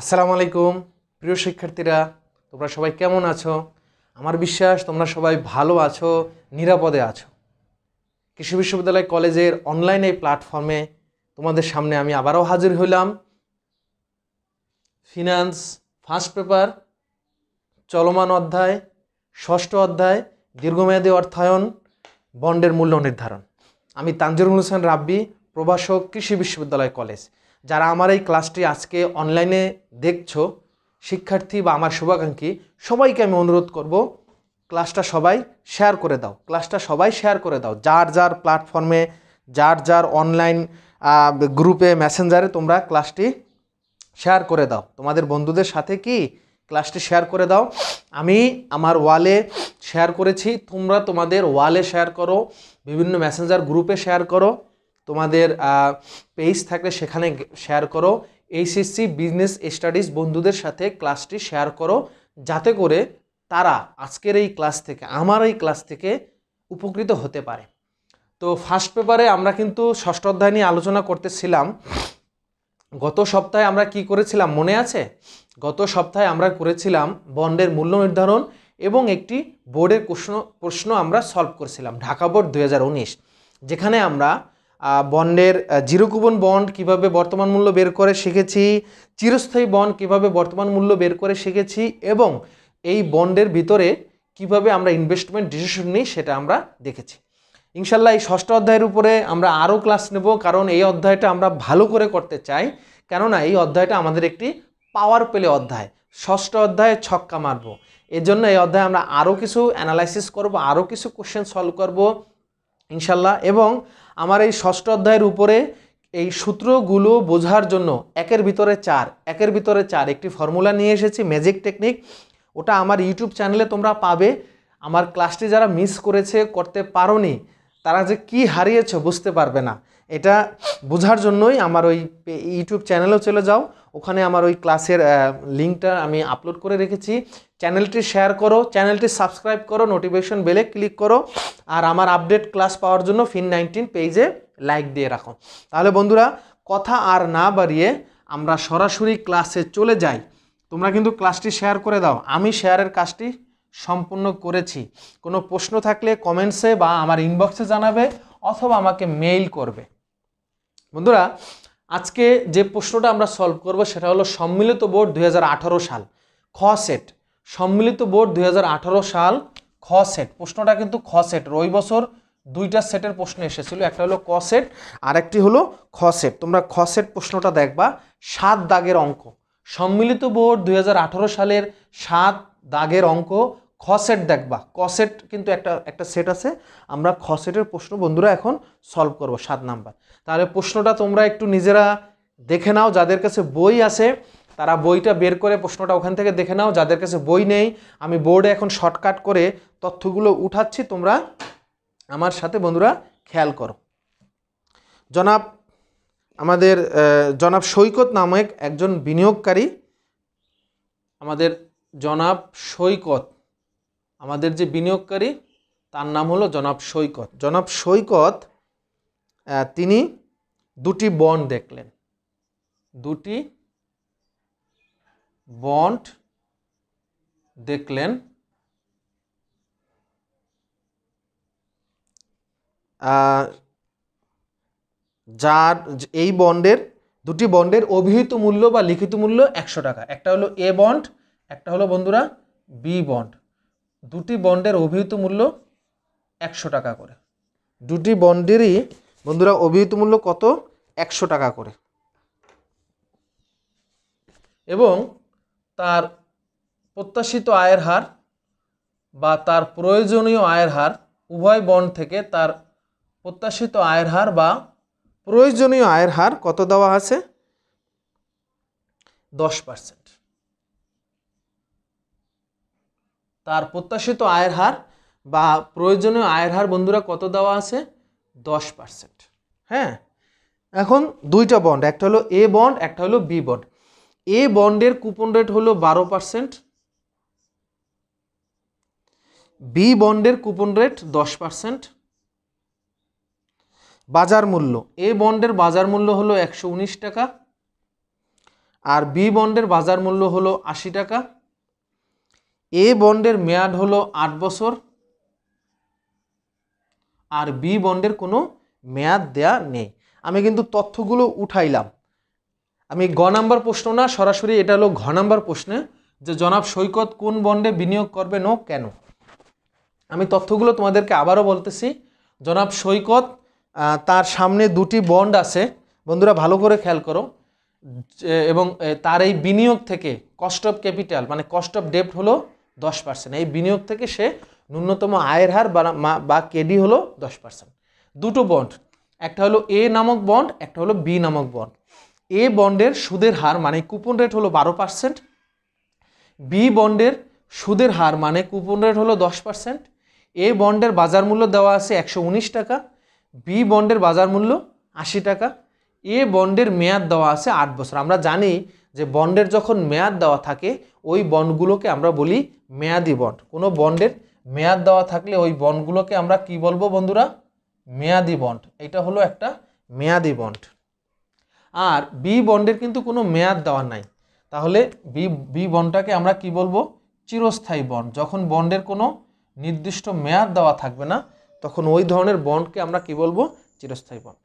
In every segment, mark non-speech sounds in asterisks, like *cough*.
আসসালামু আলাইকুম প্রিয় শিক্ষার্থীরা তোমরা সবাই কেমন আছো আমার বিশ্বাস তোমরা সবাই ভালো আছো নিরাপদে আছো কৃষি বিশ্ববিদ্যালয় কলেজের অনলাইন এই প্ল্যাটফর্মে তোমাদের সামনে আমি আবারও হাজির হইলাম ফিনান্স ফার্স্ট পেপার চলমান অধ্যায় ষষ্ঠ অধ্যায় দীর্ঘমেয়াদী অর্থায়ন বন্ডের মূল্য নির্ধারণ আমি তানজিরুল হোসেন রাব্বি প্রভাষক কৃষি বিশ্ববিদ্যালয় কলেজ যারা আমার এই ক্লাসটি আজকে অনলাইনে দেখছ শিক্ষার্থী বা আমার শুভাকাঙ্ক্ষী সবাইকে আমি অনুরোধ করব ক্লাসটা সবাই শেয়ার করে দাও ক্লাসটা সবাই শেয়ার করে দাও যার যার প্ল্যাটফর্মে যার যার অনলাইন গ্রুপে মেসেঞ্জারে তোমরা ক্লাসটি শেয়ার করে দাও তোমাদের বন্ধুদের সাথে কি ক্লাসটি শেয়ার করে দাও আমি আমার ওয়ালে শেয়ার করেছি তোমরা তোমাদের ওয়ালে শেয়ার করো বিভিন্ন মেসেঞ্জার গ্রুপে শেয়ার করো তোমাদের পেজ থাকলে সেখানে শেয়ার করো এইচএসসি বিজনেস স্টাডিজ বন্ধুদের সাথে ক্লাসটি শেয়ার করো যাতে করে তারা আজকের এই ক্লাস থেকে আমার এই ক্লাস থেকে উপকৃত হতে পারে তো ফার্স্ট পেপারে আমরা কিন্তু ষষ্ঠ অধ্যায় নিয়ে আলোচনা করতেছিলাম গত সপ্তাহে আমরা কি করেছিলাম মনে আছে গত সপ্তাহে আমরা করেছিলাম বন্ডের মূল্য নির্ধারণ এবং একটি বোর্ডের প্রশ্ন প্রশ্ন আমরা সলভ করেছিলাম ঢাকা বোর্ড দু যেখানে আমরা বন্ডের জিরো বন্ড কিভাবে বর্তমান মূল্য বের করে শিখেছি চিরস্থায়ী বন্ড কিভাবে বর্তমান মূল্য বের করে শিখেছি এবং এই বন্ডের ভিতরে কিভাবে আমরা ইনভেস্টমেন্ট ডিসিশন নিই সেটা আমরা দেখেছি ইনশাল্লাহ এই ষষ্ঠ অধ্যায়ের উপরে আমরা আরও ক্লাস নেব কারণ এই অধ্যায়টা আমরা ভালো করে করতে চাই কেননা এই অধ্যায়টা আমাদের একটি পাওয়ার পেলে অধ্যায় ষষ্ঠ অধ্যায়ে ছক্কা মারব এজন্য এই অধ্যায়ে আমরা আরও কিছু অ্যানালাইসিস করব আরও কিছু কোশ্চেন সলভ করব ইনশাল্লাহ এবং আমার এই ষষ্ঠ অধ্যায়ের উপরে এই সূত্রগুলো বোঝার জন্য একের ভিতরে চার একের ভিতরে চার একটি ফর্মুলা নিয়ে এসেছি ম্যাজিক টেকনিক ওটা আমার ইউটিউব চ্যানেলে তোমরা পাবে আমার ক্লাসটি যারা মিস করেছে করতে পারো তারা যে কি হারিয়েছ বুঝতে পারবে না এটা বোঝার জন্যই আমার ওই ইউটিউব চ্যানেলেও চলে যাও ওখানে আমার ওই ক্লাসের লিঙ্কটা আমি আপলোড করে রেখেছি চ্যানেলটি শেয়ার করো চ্যানেলটি সাবস্ক্রাইব করো নোটিফিকেশন বেলে ক্লিক করো আর আমার আপডেট ক্লাস পাওয়ার জন্য ফিন নাইনটিন পেজে লাইক দিয়ে রাখো তাহলে বন্ধুরা কথা আর না বাড়িয়ে আমরা সরাসরি ক্লাসে চলে যাই তোমরা কিন্তু ক্লাসটি শেয়ার করে দাও আমি শেয়ারের কাজটি সম্পূর্ণ করেছি কোনো প্রশ্ন থাকলে কমেন্টসে বা আমার ইনবক্সে জানাবে অথবা আমাকে মেইল করবে বন্ধুরা আজকে যে প্রশ্নটা আমরা সলভ করব সেটা হলো সম্মিলিত বোর্ড দুই সাল খ সেট সম্মিলিত বোর্ড দুই সাল খ সেট প্রশ্নটা কিন্তু খ সেট ওই বছর দুইটা সেটের প্রশ্ন এসেছিল একটা হলো ক সেট আর একটি হলো খ সেট তোমরা খ সেট প্রশ্নটা দেখবা সাত দাগের অঙ্ক সম্মিলিত বোর্ড দুই সালের সাত দাগের অঙ্ক খ সেট দেখবা ক সেট কিন্তু একটা একটা সেট আছে আমরা খ সেটের প্রশ্ন বন্ধুরা এখন সলভ করব সাত নাম্বার তাহলে প্রশ্নটা তোমরা একটু নিজেরা দেখে নাও যাদের কাছে বই আছে তারা বইটা বের করে প্রশ্নটা ওখান থেকে দেখে নাও যাদের কাছে বই নেই আমি বোর্ডে এখন শর্টকাট করে তথ্যগুলো উঠাচ্ছি তোমরা আমার সাথে বন্ধুরা খেয়াল করো জনাব আমাদের জনাব সৈকত নামক একজন বিনিয়োগকারী আমাদের জনাব সৈকত আমাদের যে বিনিয়োগকারী তার নাম হলো জনাব সৈকত জনাব সৈকত তিনি দুটি বন্ড দেখলেন দুটি বন্ড দেখলেন যার এই বন্ডের দুটি বন্ডের অভিহিত মূল্য বা লিখিত মূল্য একশো টাকা একটা হলো এ বন্ড একটা হলো বন্ধুরা বি বন্ড দুটি বন্ডের অভিহিত মূল্য একশো টাকা করে দুটি বন্ডেরই বন্ধুরা অভিহিত মূল্য কত একশো টাকা করে এবং তার প্রত্যাশিত আয়ের হার বা তার প্রয়োজনীয় আয়ের হার উভয় বন্ড থেকে তার প্রত্যাশিত আয়ের হার বা প্রয়োজনীয় আয়ের হার কত দেওয়া আছে দশ পার্সেন্ট তার প্রত্যাশিত আয়ের হার বা প্রয়োজনীয় আয়ের হার বন্ধুরা কত দেওয়া আছে দশ পার্সেন্ট হ্যাঁ এখন দুইটা বন্ড একটা হলো এ বন্ড একটা হলো বি বন্ড এ বন্ডের কুপন রেট হলো বারো পার্সেন্ট বি বন্ডের কুপন রেট দশ পার্সেন্ট বাজার মূল্য এ বন্ডের বাজার মূল্য হলো একশো টাকা আর বি বন্ডের বাজার মূল্য হলো আশি টাকা এ বন্ডের মেয়াদ হলো আট বছর আর বি বন্ডের কোনো মেয়াদ দেয়া নেই আমি কিন্তু তথ্যগুলো উঠাইলাম আমি গ নাম্বার প্রশ্ন না সরাসরি এটা হলো ঘ নাম্বার প্রশ্নে যে জনাব সৈকত কোন বন্ডে বিনিয়োগ করবে নো কেন আমি তথ্যগুলো তোমাদেরকে আবারও বলতেছি জনাব সৈকত তার সামনে দুটি বন্ড আছে বন্ধুরা ভালো করে খেয়াল করো এবং তার এই বিনিয়োগ থেকে কস্ট অফ ক্যাপিটাল মানে কস্ট অফ ডেপ্ট হলো দশ পার্সেন্ট এই বিনিয়োগ থেকে সে ন্যূনতম আয়ের হার বা কেডি হলো দশ পার্সেন্ট দুটো বন্ড একটা হলো এ নামক বন্ড একটা হলো বি নামক বন্ড এ বন্ডের সুদের হার মানে কুপন রেট হলো বারো পার্সেন্ট বি বন্ডের সুদের হার মানে কুপন রেট হলো দশ পার্সেন্ট এ বন্ডের বাজার মূল্য দেওয়া আছে একশো টাকা বি বন্ডের বাজার মূল্য আশি টাকা এ বন্ডের মেয়াদ দেওয়া আছে আট বছর আমরা জানি যে বন্ডের যখন মেয়াদ দেওয়া থাকে ওই বন্ডগুলোকে আমরা বলি মেয়াদি বন্ড কোনো বন্ডের মেয়াদ দেওয়া থাকলে ওই বন্ডগুলোকে আমরা কি বলবো বন্ধুরা মেয়াদি বন্ড এটা হলো একটা মেয়াদি বন্ড আর বি বন্ডের কিন্তু কোনো মেয়াদ দেওয়া নাই তাহলে বি বি বন্ডটাকে আমরা কি বলবো চিরস্থায়ী বন্ড যখন বন্ডের কোনো নির্দিষ্ট মেয়াদ দেওয়া থাকবে না তখন ওই ধরনের বন্ডকে আমরা কি বলবো চিরস্থায়ী বন্ড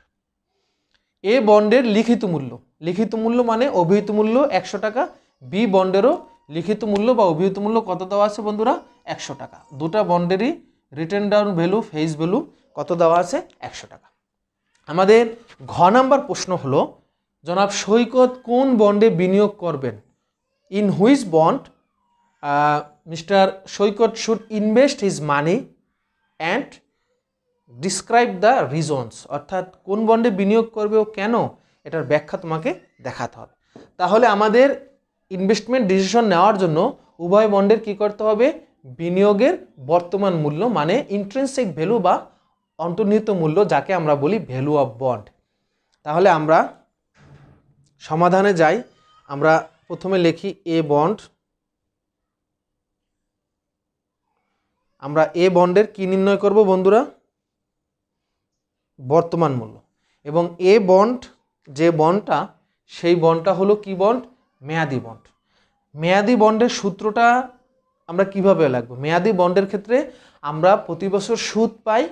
এ বন্ডের লিখিত মূল্য লিখিত মূল্য মানে অভিহিত মূল্য একশো টাকা বি বন্ডেরও লিখিত মূল্য বা অভিহিত মূল্য কত দেওয়া আছে বন্ধুরা একশো টাকা দুটা বন্ডেরই return down value face value কত দেওয়া আছে একশো টাকা আমাদের ঘ নাম্বার প্রশ্ন হলো জনাব সৈকত কোন বন্ডে বিনিয়োগ করবেন in which bond mister Saikat should invest his money and describe the reasons অর্থাৎ কোন বন্ডে বিনিয়োগ করবে ও কেন এটার ব্যাখ্যা তোমাকে দেখাতে হবে তাহলে আমাদের ইনভেস্টমেন্ট ডিসিশন নেওয়ার জন্য উভয় বন্ডের কী করতে হবে বিনিয়োগের বর্তমান মূল্য মানে ইন্ট্রেন্সিক ভ্যালু বা অন্তর্নিহিত মূল্য যাকে আমরা বলি ভ্যালু অফ বন্ড তাহলে আমরা সমাধানে যাই আমরা প্রথমে লিখি এ বন্ড আমরা এ বন্ডের কি নির্ণয় করব বন্ধুরা বর্তমান মূল্য এবং এ বন্ড যে বন্ডটা সেই বন্ডটা হলো কি বন্ড মেয়াদি বন্ড মেয়াদি বন্ডের সূত্রটা আমরা কিভাবে লাগবো মেয়াদি বন্ডের ক্ষেত্রে আমরা প্রতি বছর সুদ পাই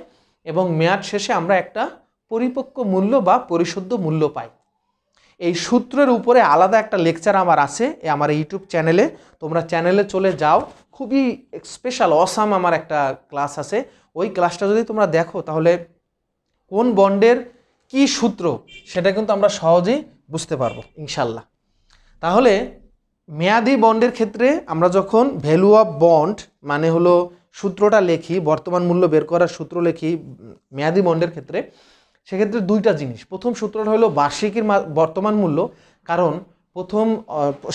এবং মেয়াদ শেষে আমরা একটা পরিপক্ক মূল্য বা পরিশুদ্ধ মূল্য পাই এই সূত্রের উপরে আলাদা একটা লেকচার আমার আছে এ আমার ইউটিউব চ্যানেলে তোমরা চ্যানেলে চলে যাও খুবই স্পেশাল অসাম আমার একটা ক্লাস আছে ওই ক্লাসটা যদি তোমরা দেখো তাহলে কোন বন্ডের কি সূত্র সেটা কিন্তু আমরা সহজেই বুঝতে পারবো ইনশাল্লাহ তাহলে মেয়াদি বন্ডের ক্ষেত্রে আমরা যখন ভ্যালু অফ বন্ড মানে হলো সূত্রটা লেখি বর্তমান মূল্য বের করার সূত্র লেখি মেয়াদি বন্ডের ক্ষেত্রে সেক্ষেত্রে দুইটা জিনিস প্রথম সূত্রটা হলো বার্ষিকীর বর্তমান মূল্য কারণ প্রথম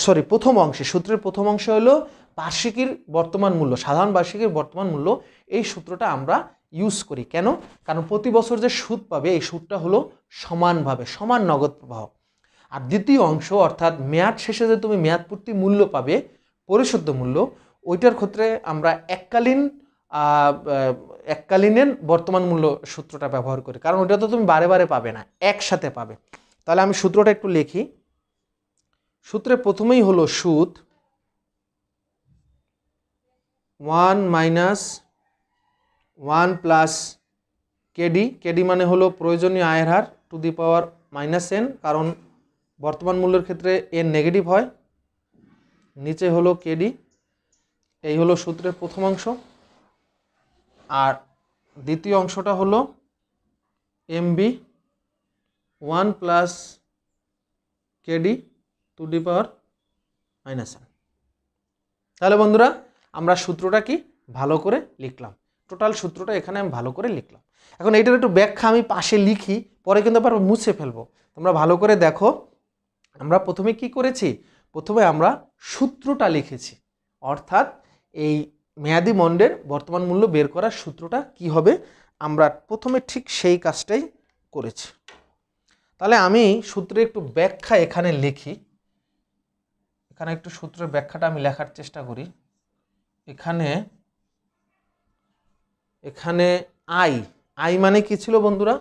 সরি প্রথম অংশে সূত্রের প্রথম অংশ হলো বার্ষিকীর বর্তমান মূল্য সাধারণ বার্ষিকীর বর্তমান মূল্য এই সূত্রটা আমরা ইউজ করি কেন কারণ প্রতি বছর যে সুদ পাবে এই সুদটা হলো সমানভাবে সমান নগদ প্রবাহ আর দ্বিতীয় অংশ অর্থাৎ মেয়াদ শেষে যে তুমি মেয়াদপূর্তি মূল্য পাবে পরিশুদ্ধ মূল্য ওইটার ক্ষেত্রে আমরা এককালীন এককালীনের বর্তমান মূল্য সূত্রটা ব্যবহার করি কারণ ওটা তো তুমি বারে বারে পাবে না একসাথে পাবে তাহলে আমি সূত্রটা একটু লিখি সূত্রে প্রথমেই হলো সুদ one minus one plus KD KD মানে হলো প্রয়োজনীয় আয়ের হার to the power minus N কারণ বর্তমান মূল্যের ক্ষেত্রে এন নেগেটিভ হয় নিচে হলো কেডি এই হলো সূত্রের প্রথম অংশ আর দ্বিতীয় অংশটা হলো MB one plus KD to the power minus N তাহলে বন্ধুরা আমরা সূত্রটা কি ভালো করে লিখলাম টোটাল সূত্রটা এখানে আমি ভালো করে লিখলাম এখন এইটার একটু ব্যাখ্যা আমি পাশে লিখি পরে কিন্তু আবার মুছে ফেলবো তোমরা ভালো করে দেখো আমরা প্রথমে কি করেছি প্রথমে আমরা সূত্রটা লিখেছি অর্থাৎ এই মেয়াদি মণ্ডের বর্তমান মূল্য বের করার সূত্রটা কি হবে আমরা প্রথমে ঠিক সেই কাজটাই করেছি তাহলে আমি সূত্রে একটু ব্যাখ্যা এখানে লিখি এখানে একটু সূত্রের ব্যাখ্যাটা আমি লেখার চেষ্টা করি এখানে এখানে আই আই মানে কি ছিল বন্ধুরা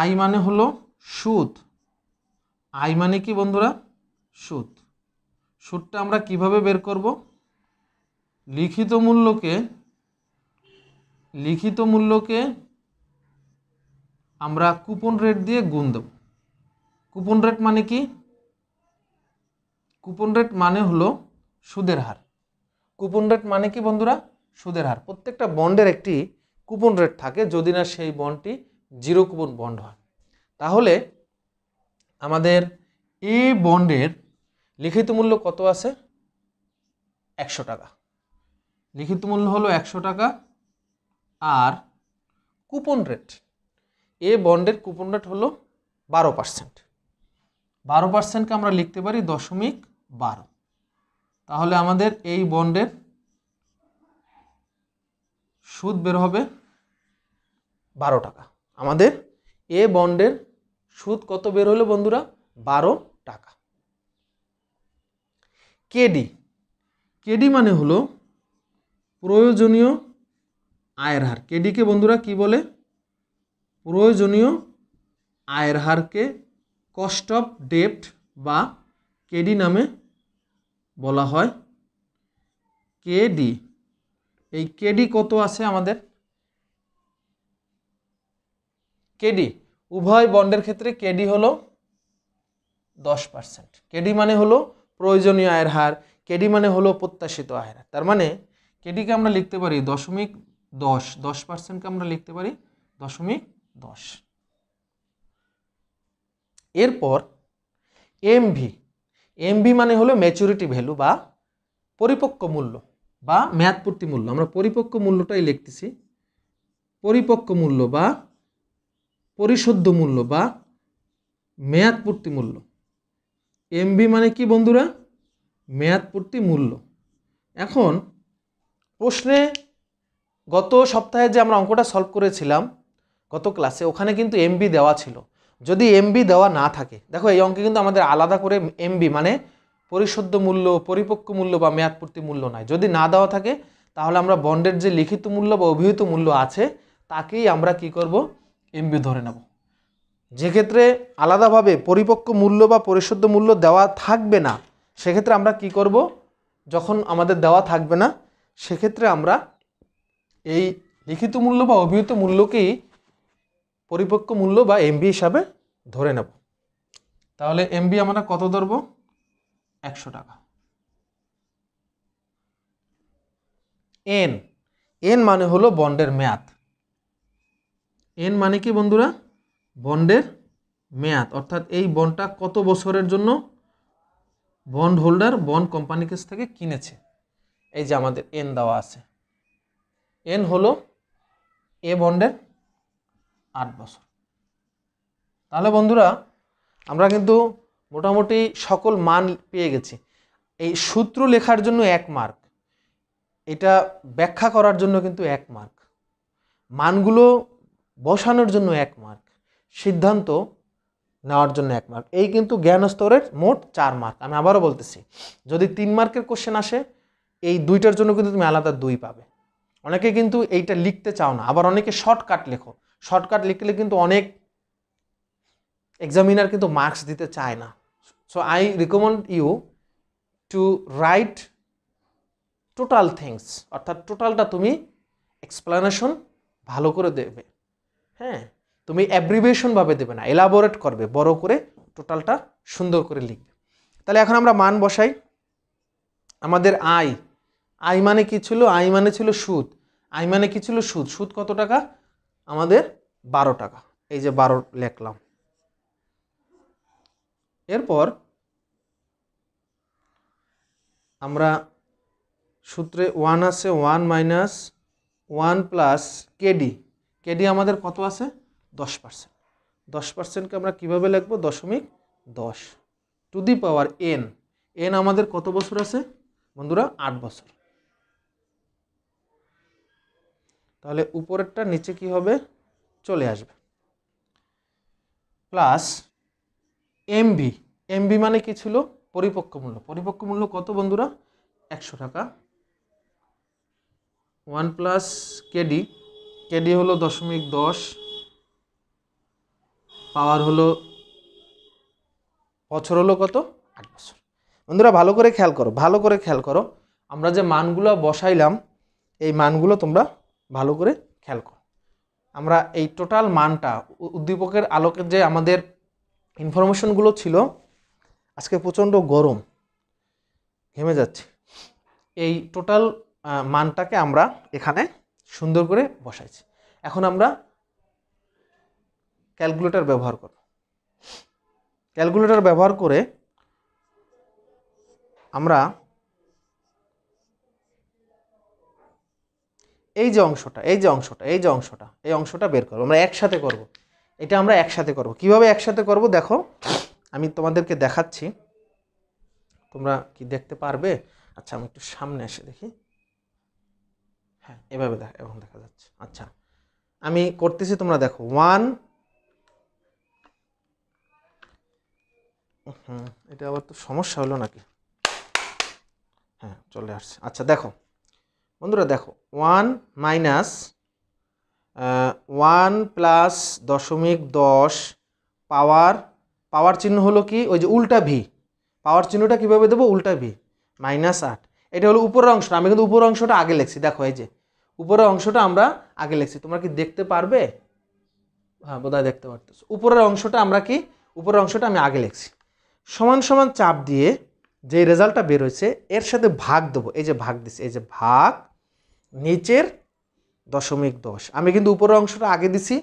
আই মানে হলো সুদ আই মানে কি বন্ধুরা সুদ সুদটা আমরা কিভাবে বের করবো লিখিত মূল্যকে লিখিত মূল্যকে আমরা কুপন রেট দিয়ে গুণ দেব কুপন রেট মানে কি কুপন রেট মানে হলো সুদের হার কুপন রেট মানে কি বন্ধুরা সুদের হার প্রত্যেকটা বন্ডের একটি কুপন রেট থাকে যদি না সেই বন্ডটি জিরো কুপন বন্ড হয় তাহলে আমাদের এই বন্ডের লিখিত মূল্য কত আছে একশো টাকা লিখিত মূল্য হলো একশো টাকা আর কুপন রেট এ বন্ডের কুপন রেট হলো বারো পার্সেন্ট বারো পার্সেন্টকে আমরা লিখতে পারি দশমিক বারো তাহলে আমাদের এই বন্ডের সুদ বের হবে বারো টাকা আমাদের এ বন্ডের সুদ কত বের হলো বন্ধুরা বারো টাকা কেডি কেডি মানে হলো প্রয়োজনীয় আয়ের হার কেডিকে বন্ধুরা কি বলে প্রয়োজনীয় আয়ের হারকে কস্ট অফ ডেপ্ট বা কেডি নামে বলা হয় কেডি এই কেডি কত আছে আমাদের কেডি উভয় বন্ডের ক্ষেত্রে কেডি হলো দশ পার্সেন্ট কেডি মানে হলো প্রয়োজনীয় আয়ের হার কেডি মানে হলো প্রত্যাশিত আয়ের হার তার মানে কেডিকে আমরা লিখতে পারি দশমিক দশ দশ পার্সেন্টকে আমরা লিখতে পারি দশমিক দশ এরপর এমভি এমভি মানে হলো ম্যাচুরিটি ভ্যালু বা পরিপক্ক মূল্য বা মেয়াদপূর্তি মূল্য আমরা পরিপক্ক মূল্যটাই লিখতেছি পরিপক্ক মূল্য বা পরিশুদ্ধ মূল্য বা মেয়াদপূর্তি মূল্য এমবি মানে কি বন্ধুরা মেয়াদপূর্তি মূল্য এখন প্রশ্নে গত সপ্তাহে যে আমরা অঙ্কটা সলভ করেছিলাম গত ক্লাসে ওখানে কিন্তু এমবি দেওয়া ছিল যদি এমবি দেওয়া না থাকে দেখো এই অঙ্কে কিন্তু আমাদের আলাদা করে এমবি মানে পরিশুদ্ধ মূল্য পরিপক্ক মূল্য বা মেয়াদপূর্তি মূল্য নয় যদি না দেওয়া থাকে তাহলে আমরা বন্ডের যে লিখিত মূল্য বা অভিহিত মূল্য আছে তাকেই আমরা কি করব এমবি ধরে নেব যেক্ষেত্রে আলাদাভাবে পরিপক্ক মূল্য বা পরিশুদ্ধ মূল্য দেওয়া থাকবে না সেক্ষেত্রে আমরা কি করব যখন আমাদের দেওয়া থাকবে না সেক্ষেত্রে আমরা এই লিখিত মূল্য বা অভিহিত মূল্যকেই পরিপক্ক মূল্য বা এমবি হিসাবে ধরে নেব তাহলে এমবি আমরা কত ধরব একশো টাকা এন এন মানে হলো বন্ডের মেয়াদ এন মানে কি বন্ধুরা বন্ডের মেয়াদ অর্থাৎ এই বন্ডটা কত বছরের জন্য বন্ড হোল্ডার বন্ড কোম্পানি কাছ থেকে কিনেছে এই যে আমাদের এন দেওয়া আছে এন হলো এ বন্ডের আট বছর তাহলে বন্ধুরা আমরা কিন্তু মোটামুটি সকল মান পেয়ে গেছি এই সূত্র লেখার জন্য এক মার্ক এটা ব্যাখ্যা করার জন্য কিন্তু এক মার্ক মানগুলো বসানোর জন্য এক মার্ক সিদ্ধান্ত নেওয়ার জন্য এক মার্ক এই কিন্তু জ্ঞান স্তরের মোট চার মার্ক আমি আবারও বলতেছি যদি তিন মার্কের কোশ্চেন আসে এই দুইটার জন্য কিন্তু তুমি আলাদা দুই পাবে অনেকে কিন্তু এইটা লিখতে চাও না আবার অনেকে শর্টকাট লেখো শর্টকাট লিখলে কিন্তু অনেক এক্সামিনার কিন্তু মার্কস দিতে চায় না so I recommend you to write total things অর্থাৎ টোটালটা তুমি এক্সপ্লানেশন ভালো করে দেবে হ্যাঁ তুমি অ্যাব্রিভিয়েশনভাবে দেবে না এলাবোরেট করবে বড় করে টোটালটা সুন্দর করে লিখবে তাহলে এখন আমরা মান বসাই আমাদের আয় আই মানে কি ছিল আই মানে ছিল সুদ আই মানে কি ছিল সুদ সুদ কত টাকা আমাদের বারো টাকা এই যে বারো লেখলাম এরপর আমরা সূত্রে ওয়ান আছে one minus one plus KD KD আমাদের কত আছে দশ পার্সেন্ট দশ পার্সেন্টকে আমরা কীভাবে লিখবো দশমিক দশ to the power N N আমাদের কত বছর আছে বন্ধুরা আট বছর তাহলে উপরেরটা নিচে কি হবে চলে আসবে প্লাস এম এমভি মানে কি ছিল পরিপক্ক মূল্য পরিপক্ক মূল্য কত বন্ধুরা একশো টাকা ওয়ান প্লাস কেডি কেডি হলো দশমিক দশ পাওয়ার হলো বছর হলো কত আট বছর বন্ধুরা ভালো করে খেয়াল করো ভালো করে খেয়াল করো আমরা যে মানগুলো বসাইলাম এই মানগুলো তোমরা ভালো করে খেয়াল করো আমরা এই টোটাল মানটা উদ্দীপকের আলোকের যে আমাদের ইনফরমেশনগুলো ছিল আজকে প্রচণ্ড গরম ঘেমে যাচ্ছে এই টোটাল মানটাকে আমরা এখানে সুন্দর করে বসাইছি এখন আমরা ক্যালকুলেটর ব্যবহার করব ক্যালকুলেটর ব্যবহার করে আমরা এই যে অংশটা এই যে অংশটা এই যে অংশটা এই অংশটা বের করবো আমরা একসাথে করব। এটা আমরা একসাথে করব। কিভাবে একসাথে করব দেখো আমি তোমাদেরকে দেখাচ্ছি তোমরা কি দেখতে পারবে আচ্ছা আমি একটু সামনে এসে দেখি হ্যাঁ এভাবে দেখা এখন দেখা যাচ্ছে আচ্ছা আমি করতেছি তোমরা দেখো ওয়ান হুম এটা আবার তো সমস্যা হলো নাকি হ্যাঁ চলে আসছে আচ্ছা দেখো বন্ধুরা দেখো ওয়ান মাইনাস ওয়ান প্লাস দশমিক দশ পাওয়ার পাওয়ার চিহ্ন হলো কি ওই যে উল্টা ভি পাওয়ার চিহ্নটা কীভাবে দেবো উল্টা ভি মাইনাস আট এটা হলো উপরের অংশটা আমি কিন্তু উপরের অংশটা আগে লেখছি দেখো এই যে উপরের অংশটা আমরা আগে লেখছি তোমরা কি দেখতে পারবে হ্যাঁ বোধহয় দেখতে পারতেছ উপরের অংশটা আমরা কি উপরের অংশটা আমি আগে লেখছি সমান সমান চাপ দিয়ে যে রেজাল্টটা বেরোয়েছে এর সাথে ভাগ দেবো এই যে ভাগ দিছি এই যে ভাগ নিচের দশমিক দশ আমি কিন্তু উপরের অংশটা আগে দিছি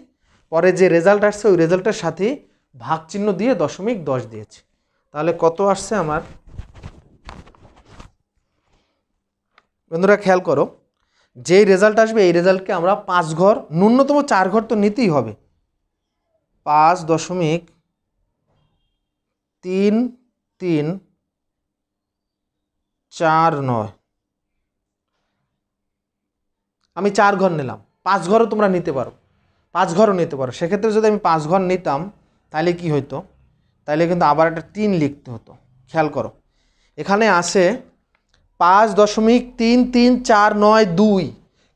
পরে যে রেজাল্ট আসছে ওই রেজাল্টের সাথে ভাগ চিহ্ন দিয়ে দশমিক দশ দিয়েছি তাহলে কত আসছে আমার বন্ধুরা খেয়াল করো যেই রেজাল্ট আসবে এই রেজাল্টকে আমরা পাঁচ ঘর ন্যূনতম চার ঘর তো নিতেই হবে পাঁচ দশমিক তিন তিন চার নয় আমি চার ঘর নিলাম পাঁচ ঘরও তোমরা নিতে পারো পাঁচ ঘরও নিতে পারো সেক্ষেত্রে যদি আমি পাঁচ ঘর নিতাম তাহলে কি হইতো তাহলে কিন্তু আবার একটা তিন লিখতে হতো খেয়াল করো এখানে আছে পাঁচ দশমিক তিন তিন চার নয় দুই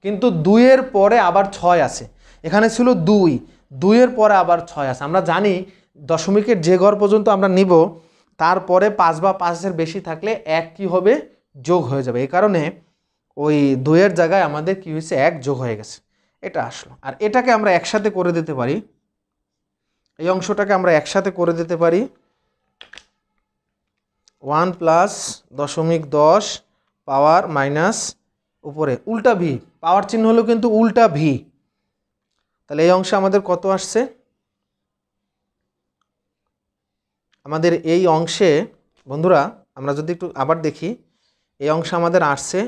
কিন্তু দুইয়ের পরে আবার ছয় আছে এখানে ছিল দুই দুইয়ের পরে আবার ছয় আছে আমরা জানি দশমিকের যে ঘর পর্যন্ত আমরা নিব তারপরে পাঁচ বা পাঁচের বেশি থাকলে এক কি হবে যোগ হয়ে যাবে এই কারণে ওই দুয়ের জায়গায় আমাদের কী হয়েছে এক যোগ হয়ে গেছে এটা আসলো আর এটাকে আমরা একসাথে করে দিতে পারি এই অংশটাকে আমরা একসাথে করে দিতে পারি ওয়ান প্লাস দশমিক দশ পাওয়ার মাইনাস উপরে উল্টা ভি পাওয়ার চিহ্ন হলো কিন্তু উল্টা ভি তাহলে এই অংশে আমাদের কত আসছে আমাদের এই অংশে বন্ধুরা আমরা যদি একটু আবার দেখি এই অংশে আমাদের আসছে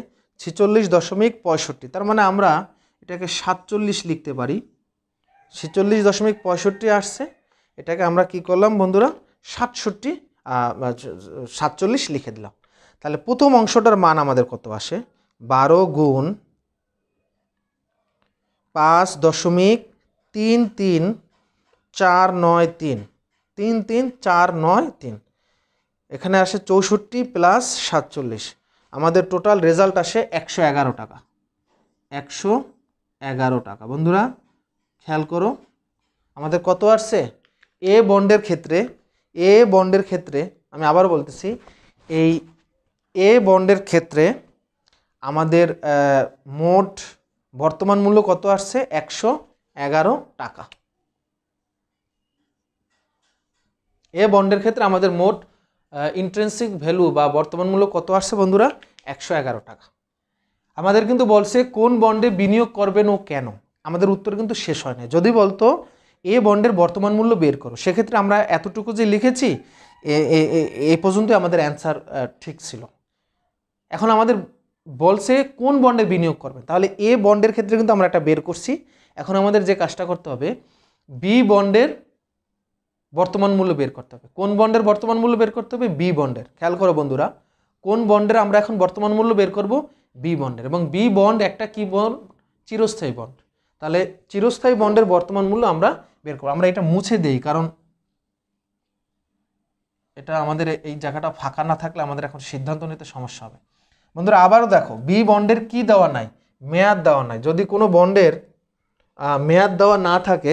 ছেচল্লিশ দশমিক পঁয়ষট্টি তার মানে আমরা এটাকে সাতচল্লিশ লিখতে পারি ছেচল্লিশ দশমিক পঁয়ষট্টি আসছে এটাকে আমরা কি করলাম বন্ধুরা সাতষট্টি সাতচল্লিশ লিখে দিলাম তাহলে প্রথম অংশটার মান আমাদের কত আসে বারো গুণ পাঁচ দশমিক তিন তিন চার নয় তিন তিন তিন চার নয় তিন এখানে আসে চৌষট্টি প্লাস সাতচল্লিশ আমাদের টোটাল রেজাল্ট আসে একশো এগারো টাকা একশো এগারো টাকা বন্ধুরা খেয়াল করো আমাদের কত আসছে এ বন্ডের ক্ষেত্রে এ বন্ডের ক্ষেত্রে আমি আবার বলতেছি এই এ বন্ডের ক্ষেত্রে আমাদের মোট বর্তমান মূল্য কত আসছে একশো এগারো টাকা এ বন্ডের ক্ষেত্রে আমাদের মোট ইন্ট্রেন্সিক ভ্যালু বা বর্তমান মূল্য কত আসছে বন্ধুরা একশো এগারো টাকা আমাদের কিন্তু বলছে কোন বন্ডে বিনিয়োগ করবেন ও কেন আমাদের উত্তর কিন্তু শেষ হয় না যদি বলতো এ বন্ডের বর্তমান মূল্য বের করো সেক্ষেত্রে আমরা এতটুকু যে লিখেছি এ পর্যন্ত আমাদের অ্যান্সার ঠিক ছিল এখন আমাদের বলছে কোন বন্ডে বিনিয়োগ করবেন তাহলে এ বন্ডের ক্ষেত্রে কিন্তু আমরা একটা বের করছি এখন আমাদের যে কাজটা করতে হবে বি বন্ডের বর্তমান মূল্য বের করতে হবে কোন বন্ডের বর্তমান মূল্য বের করতে হবে বি বন্ডের খেয়াল করো বন্ধুরা কোন বন্ডের আমরা এখন বর্তমান মূল্য বের করব বি বন্ডের এবং বি বন্ড একটা কি বন্ড চিরস্থায়ী বন্ড তাহলে চিরস্থায়ী বন্ডের বর্তমান মূল্য আমরা বের করব আমরা এটা মুছে দেই কারণ এটা আমাদের এই জায়গাটা ফাঁকা না থাকলে আমাদের এখন সিদ্ধান্ত নিতে সমস্যা হবে বন্ধুরা আবারও দেখো বি বন্ডের কি দেওয়া নাই মেয়াদ দেওয়া নাই যদি কোনো বন্ডের মেয়াদ দেওয়া না থাকে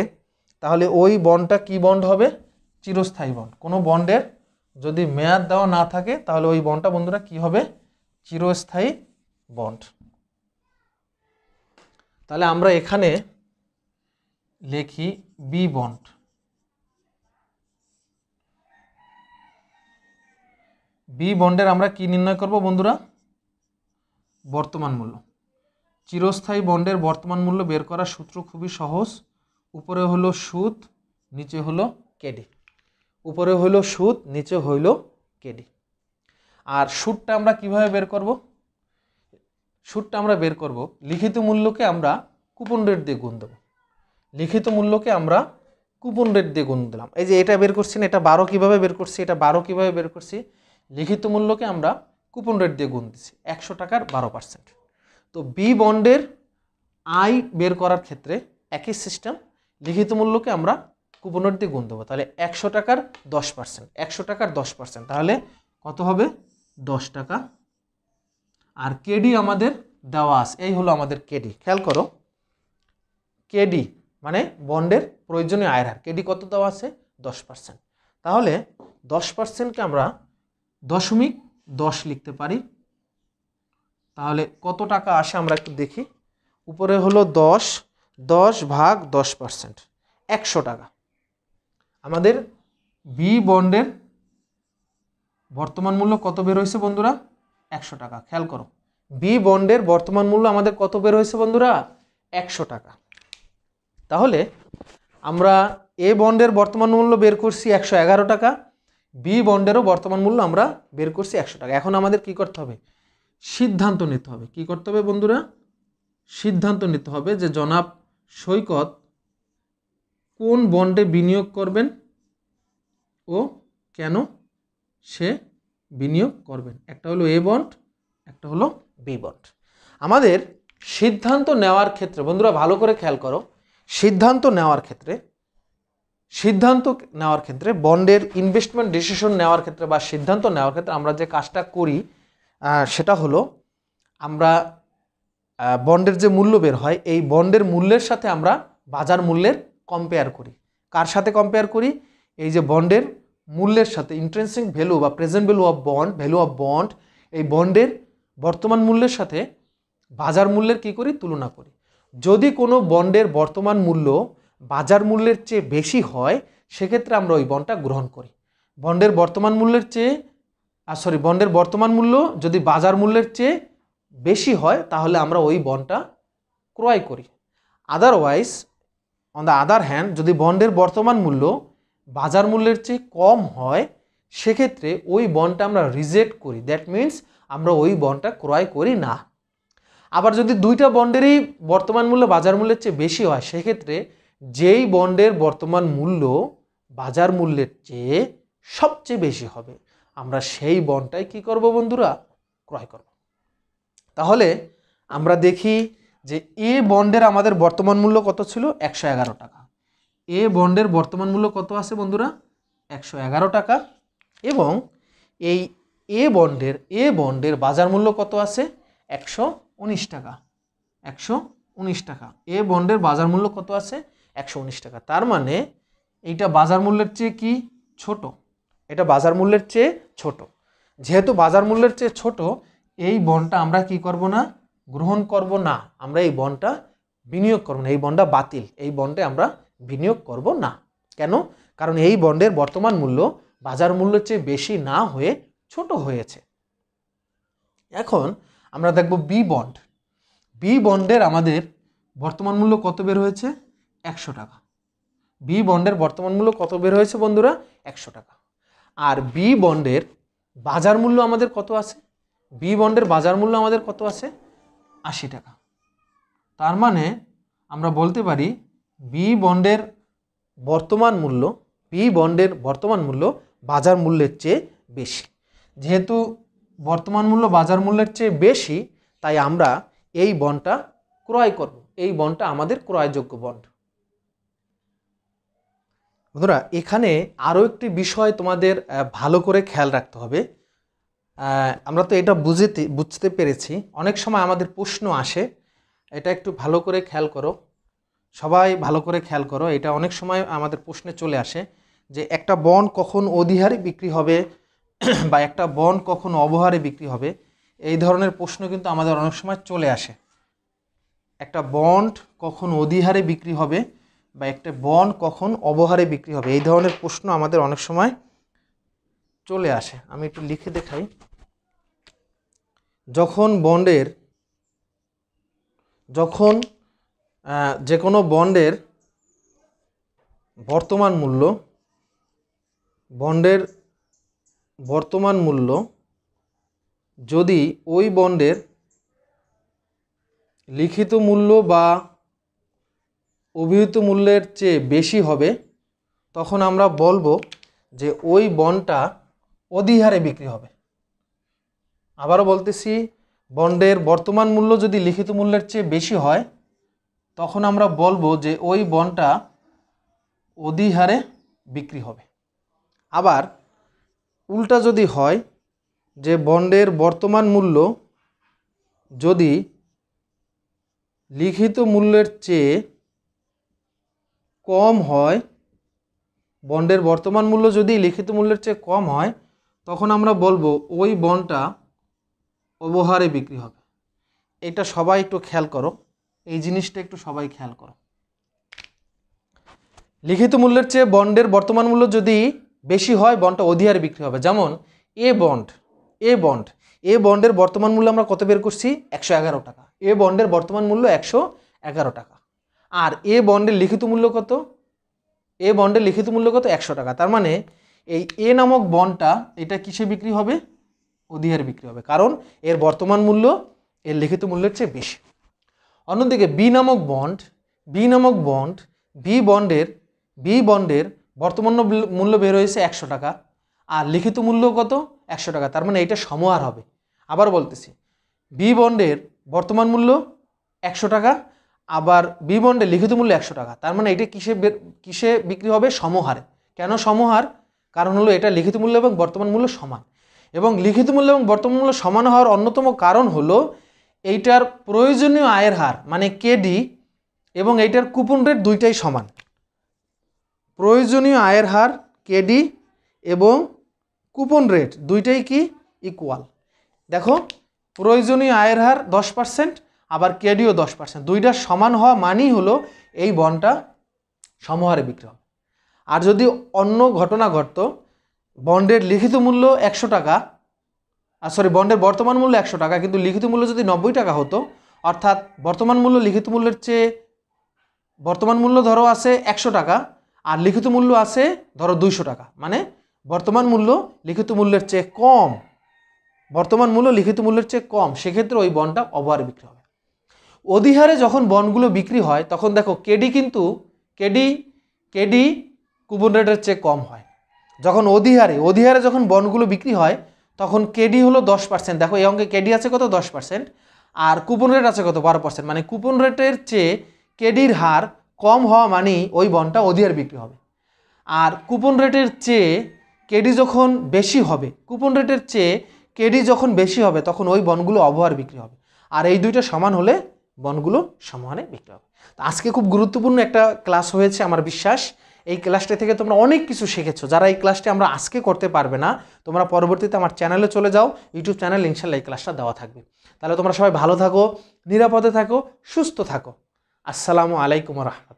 তাহলে ওই বন্ডটা কি বন্ড হবে চিরস্থায়ী বন্ড কোনো বন্ডের যদি মেয়াদ দেওয়া না থাকে তাহলে ওই বন্ডটা বন্ধুরা কি হবে চিরস্থায়ী বন্ড তাহলে আমরা এখানে লেখি বি বন্ড বি বন্ডের আমরা কি নির্ণয় করব বন্ধুরা বর্তমান মূল্য চিরস্থায়ী বন্ডের বর্তমান মূল্য বের করার সূত্র খুবই সহজ উপরে হলো সুদ নিচে হলো কেডি উপরে হইল সুদ নিচে হইল কেডি আর সুদটা আমরা কিভাবে বের করব সুদটা আমরা বের করব লিখিত মূল্যকে আমরা কুপন রেট দিয়ে গুণ দেব লিখিত মূল্যকে আমরা কুপন রেট দিয়ে গুণ দিলাম এই যে এটা বের করছি না এটা বারো কীভাবে বের করছি এটা বারো কীভাবে বের করছি লিখিত মূল্যকে আমরা কুপন রেট দিয়ে গুণ দিচ্ছি একশো টাকার বারো পার্সেন্ট তো বি বন্ডের আয় বের করার ক্ষেত্রে একই সিস্টেম লিখিত মূল্যকে আমরা কুপনের দিয়ে গুণ দেবো তাহলে একশো টাকার দশ পার্সেন্ট একশো টাকার দশ পার্সেন্ট তাহলে কত হবে দশ টাকা আর কেডি আমাদের দেওয়া আস এই হলো আমাদের কেডি খেয়াল করো কেডি মানে বন্ডের প্রয়োজনীয় আয়ের হার কেডি কত দেওয়া আছে দশ পার্সেন্ট তাহলে দশ পার্সেন্টকে আমরা দশমিক দশ লিখতে পারি তাহলে কত টাকা আসে আমরা একটু দেখি উপরে হলো দশ দশ ভাগ দশ পার্সেন্ট একশো টাকা আমাদের বি বন্ডের বর্তমান মূল্য কত বের হয়েছে বন্ধুরা একশো টাকা খেয়াল করো বি বন্ডের বর্তমান মূল্য আমাদের কত বের হয়েছে বন্ধুরা একশো টাকা তাহলে আমরা এ বন্ডের বর্তমান মূল্য বের করছি একশো এগারো টাকা বি বন্ডেরও বর্তমান মূল্য আমরা বের করছি একশো টাকা এখন আমাদের কি করতে হবে সিদ্ধান্ত নিতে হবে কি করতে হবে বন্ধুরা সিদ্ধান্ত নিতে হবে যে জনাব সৈকত কোন বন্ডে বিনিয়োগ করবেন ও কেন সে বিনিয়োগ করবেন একটা হলো এ বন্ড একটা হলো বি বন্ড আমাদের সিদ্ধান্ত নেওয়ার ক্ষেত্রে বন্ধুরা ভালো করে খেয়াল করো সিদ্ধান্ত নেওয়ার ক্ষেত্রে সিদ্ধান্ত নেওয়ার ক্ষেত্রে বন্ডের ইনভেস্টমেন্ট ডিসিশন নেওয়ার ক্ষেত্রে বা সিদ্ধান্ত নেওয়ার ক্ষেত্রে আমরা যে কাজটা করি সেটা হলো আমরা বন্ডের যে মূল্য বের হয় এই বন্ডের মূল্যের সাথে আমরা বাজার মূল্যের কম্পেয়ার করি কার সাথে কম্পেয়ার করি এই যে বন্ডের মূল্যের সাথে ইন্টারেস্টিং ভ্যালু বা present value of bond value of bond এই বন্ডের বর্তমান মূল্যের সাথে বাজার মূল্যের কি করি তুলনা করি যদি কোনো বন্ডের বর্তমান মূল্য বাজার মূল্যের চেয়ে বেশি হয় সেক্ষেত্রে আমরা ওই বন্ডটা গ্রহণ করি বন্ডের বর্তমান মূল্যের চেয়ে আর সরি বন্ডের বর্তমান মূল্য যদি বাজার মূল্যের চেয়ে বেশি হয় তাহলে আমরা ওই বন্ডটা ক্রয় করি otherwise on the other hand যদি বন্ডের বর্তমান মূল্য বাজার মূল্যের চেয়ে কম হয় সেক্ষেত্রে ওই বন্ডটা আমরা রিজেক্ট করি দ্যাট মিন্স আমরা ওই বন্ডটা ক্রয় করি না আবার যদি দুইটা বন্ডেরই বর্তমান মূল্য বাজার মূল্যের চেয়ে বেশি হয় সেক্ষেত্রে যেই বন্ডের বর্তমান মূল্য বাজার মূল্যের চেয়ে সবচেয়ে বেশি হবে আমরা সেই বন্ডটাই কি করব বন্ধুরা ক্রয় করব তাহলে আমরা দেখি যে এ বন্ডের আমাদের বর্তমান মূল্য কত ছিল একশো এগারো টাকা এ বন্ডের বর্তমান মূল্য কত আছে বন্ধুরা একশো এগারো টাকা এবং এই এ বন্ডের এ বন্ডের বাজার মূল্য কত আছে একশো উনিশ টাকা একশো উনিশ টাকা এ বন্ডের বাজার মূল্য কত আছে একশো উনিশ টাকা তার মানে এইটা বাজার মূল্যের চেয়ে কি ছোট এটা বাজার মূল্যের চেয়ে ছোট যেহেতু বাজার মূল্যের চেয়ে ছোট এই বনটা আমরা কি করব না গ্রহণ করব না আমরা এই বনটা বিনিয়োগ করব না এই বনটা বাতিল এই বন্ডে আমরা বিনিয়োগ করব না কেন কারণ এই বন্ডের বর্তমান মূল্য বাজার মূল্যের চেয়ে বেশি না হয়ে ছোট হয়েছে এখন আমরা দেখব বি বন্ড বি বন্ডের আমাদের বর্তমান মূল্য কত বের হয়েছে একশো টাকা বি বন্ডের বর্তমান মূল্য কত বের হয়েছে বন্ধুরা একশো টাকা আর বি বন্ডের বাজার মূল্য আমাদের কত আছে বি বন্ডের বাজার মূল্য আমাদের কত আছে আশি টাকা তার মানে আমরা বলতে পারি বি বন্ডের বর্তমান মূল্য বি বন্ডের বর্তমান মূল্য বাজার মূল্যের চেয়ে বেশি যেহেতু বর্তমান মূল্য বাজার মূল্যের চেয়ে বেশি তাই আমরা এই বন্ডটা ক্রয় করব এই বনটা আমাদের ক্রয়যোগ্য বন্ড বন্ধুরা এখানে আরও একটি বিষয় তোমাদের ভালো করে খেয়াল রাখতে হবে আমরা তো এটা বুঝেতে বুঝতে পেরেছি অনেক সময় আমাদের প্রশ্ন আসে এটা একটু ভালো করে খেয়াল করো সবাই ভালো করে খেয়াল করো এটা অনেক সময় আমাদের প্রশ্নে চলে আসে যে একটা বন কখন অধিহারে বিক্রি হবে *clears throat* বা একটা বন কখন অবহারে বিক্রি হবে এই ধরনের প্রশ্ন কিন্তু আমাদের অনেক সময় চলে আসে একটা বন্ড কখন অধিহারে বিক্রি হবে বা একটা বন কখন অবহারে বিক্রি হবে এই ধরনের প্রশ্ন আমাদের অনেক সময় চলে আসে আমি একটু লিখে দেখাই যখন বন্ডের যখন যে কোনো বন্ডের বর্তমান মূল্য বন্ডের বর্তমান মূল্য যদি ওই বন্ডের লিখিত মূল্য বা অভিহিত মূল্যের চেয়ে বেশি হবে তখন আমরা বলবো যে ওই বন্ডটা অধিহারে বিক্রি হবে আবারও বলতেছি বন্ডের বর্তমান মূল্য যদি লিখিত মূল্যের চেয়ে বেশি হয় তখন আমরা বলবো যে ওই বনটা অধিহারে বিক্রি হবে আবার উল্টা যদি হয় যে বন্ডের বর্তমান মূল্য যদি লিখিত মূল্যের চেয়ে কম হয় বন্ডের বর্তমান মূল্য যদি লিখিত মূল্যের চেয়ে কম হয় তখন আমরা বলবো ওই বনটা অবহারে বিক্রি হবে এটা সবাই একটু খেয়াল করো এই জিনিসটা একটু সবাই খেয়াল করো লিখিত মূল্যের চেয়ে বন্ডের বর্তমান মূল্য যদি বেশি হয় বন্ডটা অধিহারে বিক্রি হবে যেমন এ বন্ড এ বন্ড এ বন্ডের বর্তমান মূল্য আমরা কত বের করছি একশো এগারো টাকা এ বন্ডের বর্তমান মূল্য একশো এগারো টাকা আর এ বন্ডের লিখিত মূল্য কত এ বন্ডের লিখিত মূল্য কত একশো টাকা তার মানে এই এ নামক বনটা এটা কিসে বিক্রি হবে অধিহারে বিক্রি হবে কারণ এর বর্তমান মূল্য এর লিখিত মূল্যের চেয়ে বেশি অন্যদিকে বি নামক বন্ড বি নামক বন্ড বি বন্ডের বি বন্ডের বর্তমান মূল্য বের হয়েছে একশো টাকা আর লিখিত মূল্য কত একশো টাকা তার মানে এটা সমহার হবে আবার বলতেছি বি বন্ডের বর্তমান মূল্য একশো টাকা আবার বি বন্ডের লিখিত মূল্য একশো টাকা তার মানে এটা কিসে কিসে বিক্রি হবে সমহারে কেন সমহার কারণ হলো এটা লিখিত মূল্য এবং বর্তমান মূল্য সমান এবং লিখিত মূল্য এবং বর্তমান মূল্য সমান হওয়ার অন্যতম কারণ হলো এইটার প্রয়োজনীয় আয়ের হার মানে কেডি এবং এইটার কুপন রেট দুইটাই সমান প্রয়োজনীয় আয়ের হার কেডি এবং কুপন রেট দুইটাই কি ইকুয়াল দেখো প্রয়োজনীয় আয়ের হার দশ পার্সেন্ট আবার কেডিও দশ পার্সেন্ট দুইটা সমান হওয়া মানেই হলো এই বনটা সমহারে বিক্রি হবে আর যদি অন্য ঘটনা ঘটত বন্ডের লিখিত মূল্য একশো টাকা আর সরি বন্ডের বর্তমান মূল্য একশো টাকা কিন্তু লিখিত মূল্য যদি নব্বই টাকা হতো অর্থাৎ বর্তমান মূল্য লিখিত মূল্যের চেয়ে বর্তমান মূল্য ধরো আছে একশো টাকা আর লিখিত মূল্য আছে ধরো দুইশো টাকা মানে বর্তমান মূল্য লিখিত মূল্যের চেয়ে কম বর্তমান মূল্য লিখিত মূল্যের চেয়ে কম সেক্ষেত্রে ওই বন্ডটা অবহারে বিক্রি হবে অধিহারে যখন বন্ডগুলো বিক্রি হয় তখন দেখো কেডি কিন্তু কেডি কেডি কুপন রেটের চেয়ে কম হয় যখন অধিহারে অধিহারে যখন বনগুলো বিক্রি হয় তখন কেডি হলো দশ পার্সেন্ট দেখো এই অঙ্কে কেডি আছে কত দশ পার্সেন্ট আর কুপন রেট আছে কত বারো পার্সেন্ট মানে কুপন রেটের চেয়ে কেডির হার কম হওয়া মানেই ওই বনটা অধিহার বিক্রি হবে আর কুপন রেটের চেয়ে কেডি যখন বেশি হবে কুপন রেটের চেয়ে কেডি যখন বেশি হবে তখন ওই বনগুলো অবহার বিক্রি হবে আর এই দুইটা সমান হলে বনগুলো সমানে বিক্রি হবে আজকে খুব গুরুত্বপূর্ণ একটা ক্লাস হয়েছে আমার বিশ্বাস এই ক্লাসটি থেকে তোমরা অনেক কিছু শিখেছো যারা এই ক্লাসটি আমরা আজকে করতে পারবে না তোমরা পরবর্তীতে আমার চ্যানেলে চলে যাও ইউটিউব চ্যানেল ইনশাল্লাহ এই ক্লাসটা দেওয়া থাকবে তাহলে তোমরা সবাই ভালো থাকো নিরাপদে থাকো সুস্থ থাকো আসসালামু আলাইকুম রহমান